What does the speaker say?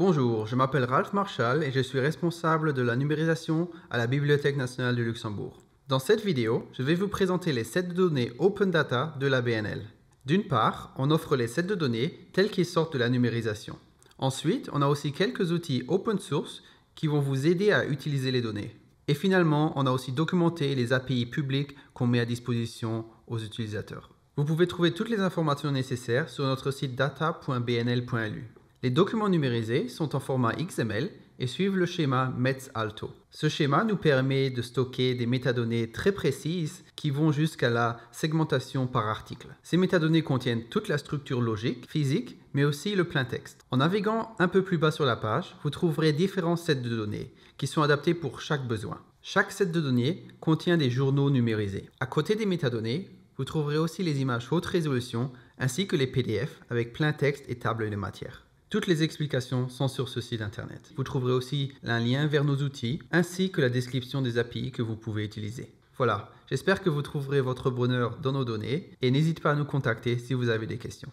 Bonjour, je m'appelle Ralph Marshall et je suis responsable de la numérisation à la Bibliothèque nationale du Luxembourg. Dans cette vidéo, je vais vous présenter les sets de données Open Data de la BNL. D'une part, on offre les sets de données tels qu'ils sortent de la numérisation. Ensuite, on a aussi quelques outils open source qui vont vous aider à utiliser les données. Et finalement, on a aussi documenté les API publiques qu'on met à disposition aux utilisateurs. Vous pouvez trouver toutes les informations nécessaires sur notre site data.bnl.lu. Les documents numérisés sont en format XML et suivent le schéma metz alto Ce schéma nous permet de stocker des métadonnées très précises qui vont jusqu'à la segmentation par article. Ces métadonnées contiennent toute la structure logique, physique, mais aussi le plein texte. En naviguant un peu plus bas sur la page, vous trouverez différents sets de données qui sont adaptés pour chaque besoin. Chaque set de données contient des journaux numérisés. À côté des métadonnées, vous trouverez aussi les images haute résolution ainsi que les PDF avec plein texte et table de matière. Toutes les explications sont sur ce site internet. Vous trouverez aussi un lien vers nos outils ainsi que la description des API que vous pouvez utiliser. Voilà, j'espère que vous trouverez votre bonheur dans nos données et n'hésitez pas à nous contacter si vous avez des questions.